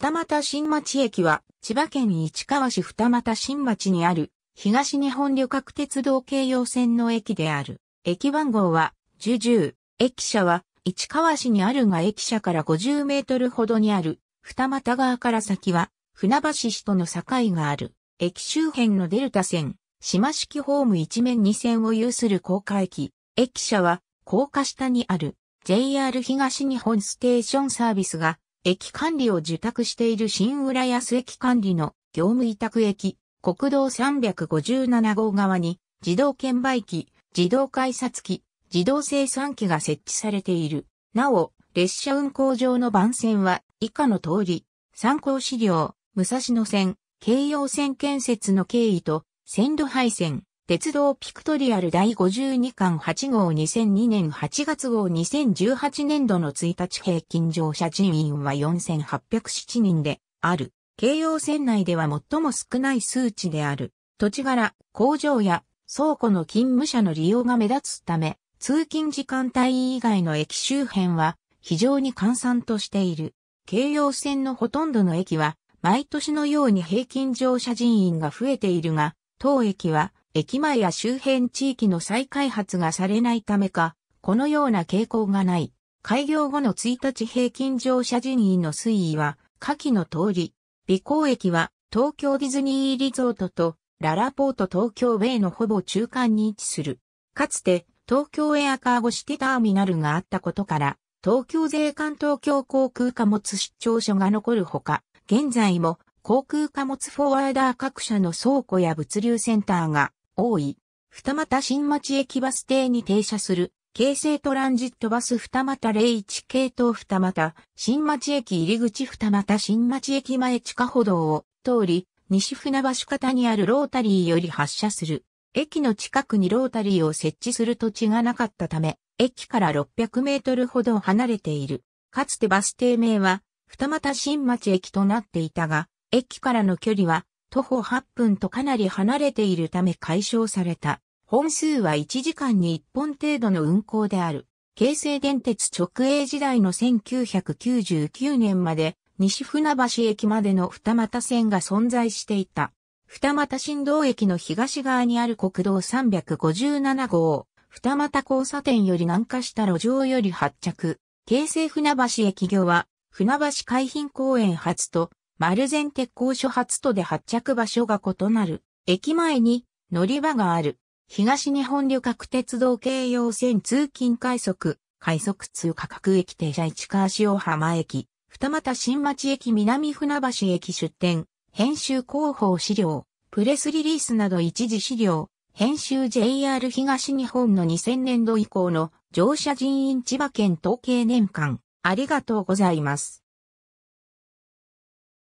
二俣新町駅は、千葉県市川市二俣新町にある、東日本旅客鉄道京葉線の駅である。駅番号は、十十。駅舎は、市川市にあるが駅舎から50メートルほどにある、二俣川から先は、船橋市との境がある。駅周辺のデルタ線、島式ホーム一面二線を有する高架駅。駅舎は、高架下にある、JR 東日本ステーションサービスが、駅管理を受託している新浦安駅管理の業務委託駅、国道357号側に自動券売機、自動改札機、自動生産機が設置されている。なお、列車運行上の番線は以下の通り、参考資料、武蔵野線、京葉線建設の経緯と、線路配線、鉄道ピクトリアル第52巻8号2002年8月号2018年度の1日平均乗車人員は4807人である。京葉線内では最も少ない数値である。土地柄、工場や倉庫の勤務者の利用が目立つため、通勤時間帯以外の駅周辺は非常に閑散としている。京葉線のほとんどの駅は毎年のように平均乗車人員が増えているが、当駅は駅前や周辺地域の再開発がされないためか、このような傾向がない。開業後の1日平均乗車人員の推移は、下記の通り、美光駅は東京ディズニーリゾートとララポート東京ベイのほぼ中間に位置する。かつて東京エアカーゴシティターミナルがあったことから、東京税関東京航空貨物出張所が残るほか、現在も航空貨物フォワーダー各社の倉庫や物流センターが多い、二俣新町駅バス停に停車する、京成トランジットバス二俣01系統二俣、新町駅入口二俣新町駅前地下歩道を通り、西船橋方にあるロータリーより発車する。駅の近くにロータリーを設置する土地がなかったため、駅から600メートルほど離れている。かつてバス停名は、二俣新町駅となっていたが、駅からの距離は徒歩8分とかなり離れているため解消された。本数は1時間に1本程度の運行である。京成電鉄直営時代の1999年まで西船橋駅までの二股線が存在していた。二股新道駅の東側にある国道357号、二股交差点より南下した路上より発着。京成船橋駅業は、船橋海浜公園発と丸ル鉄工所初とで発着場所が異なる。駅前に乗り場がある。東日本旅客鉄道京葉線通勤快速、快速通過各駅停車市川塩浜駅、二俣新町駅南船橋駅出店、編集広報資料、プレスリリースなど一時資料、編集 JR 東日本の2000年度以降の乗車人員千葉県統計年間、ありがとうございます。